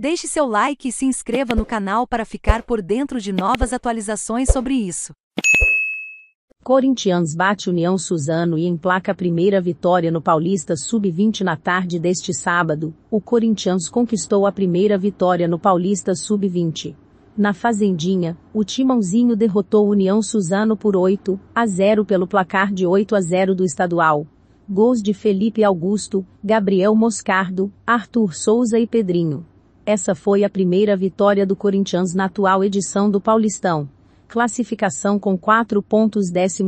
Deixe seu like e se inscreva no canal para ficar por dentro de novas atualizações sobre isso. Corinthians bate União Suzano e emplaca a primeira vitória no Paulista Sub-20 na tarde deste sábado. O Corinthians conquistou a primeira vitória no Paulista Sub-20. Na Fazendinha, o Timãozinho derrotou União Suzano por 8 a 0 pelo placar de 8 a 0 do estadual. Gols de Felipe Augusto, Gabriel Moscardo, Arthur Souza e Pedrinho. Essa foi a primeira vitória do Corinthians na atual edição do Paulistão. Classificação com 4 pontos, 12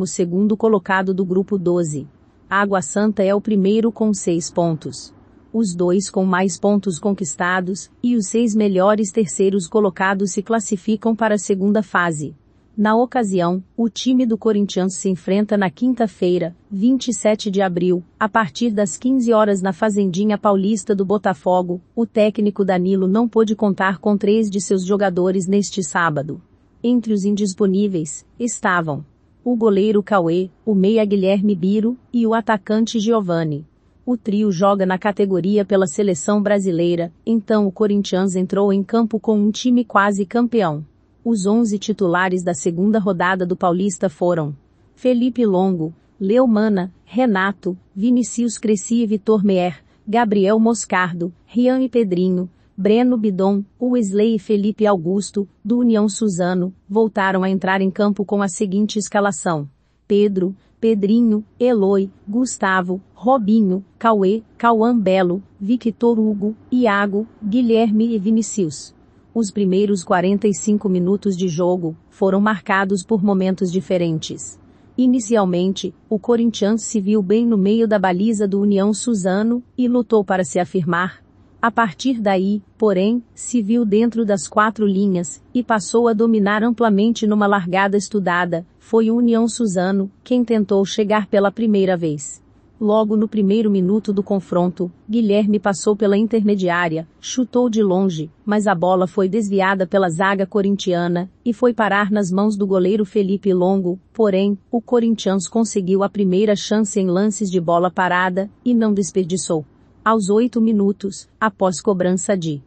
colocado do grupo 12. Água Santa é o primeiro com 6 pontos. Os dois com mais pontos conquistados e os seis melhores terceiros colocados se classificam para a segunda fase. Na ocasião, o time do Corinthians se enfrenta na quinta-feira, 27 de abril, a partir das 15 horas na Fazendinha Paulista do Botafogo. O técnico Danilo não pôde contar com três de seus jogadores neste sábado. Entre os indisponíveis, estavam o goleiro Cauê, o meia Guilherme Biro e o atacante Giovanni. O trio joga na categoria pela seleção brasileira, então o Corinthians entrou em campo com um time quase campeão. Os 11 titulares da segunda rodada do Paulista foram Felipe Longo, Leomana, Renato, Vinicius, Cresci e Vitor Meier, Gabriel Moscardo, Rian e Pedrinho, Breno Bidon, Wesley e Felipe Augusto, do União Suzano, voltaram a entrar em campo com a seguinte escalação. Pedro, Pedrinho, Eloy, Gustavo, Robinho, Cauê, Cauã Belo, Victor Hugo, Iago, Guilherme e Vinicius. Os primeiros 45 minutos de jogo foram marcados por momentos diferentes. Inicialmente, o Corinthians se viu bem no meio da baliza do União Suzano e lutou para se afirmar. A partir daí, porém, se viu dentro das quatro linhas e passou a dominar amplamente numa largada estudada. Foi o União Suzano quem tentou chegar pela primeira vez. Logo no primeiro minuto do confronto, Guilherme passou pela intermediária, chutou de longe, mas a bola foi desviada pela zaga corintiana e foi parar nas mãos do goleiro Felipe Longo. Porém, o Corinthians conseguiu a primeira chance em lances de bola parada e não desperdiçou. Aos oito minutos, após cobrança de